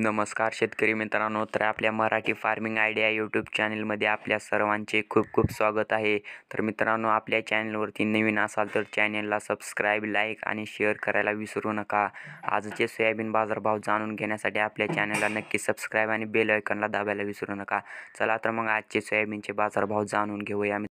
नमस्कार शेतकरी मित्रांनो तर आपल्या मराठी फार्मिंग आयडिया यूट्यूब चॅनलमध्ये आपल्या सर्वांचे खूप खूप स्वागत आहे तर मित्रांनो आपल्या चॅनलवरती नवीन असाल तर चॅनलला सबस्क्राईब लाईक आणि शेअर करायला विसरू नका आजचे सोयाबीन बाजारभाव जाणून घेण्यासाठी आपल्या चॅनलला नक्की सबस्क्राईब आणि बेल आयकनला दाबायला विसरू नका चला तर मग आजचे सोयाबीनचे बाजारभाव जाणून घेऊया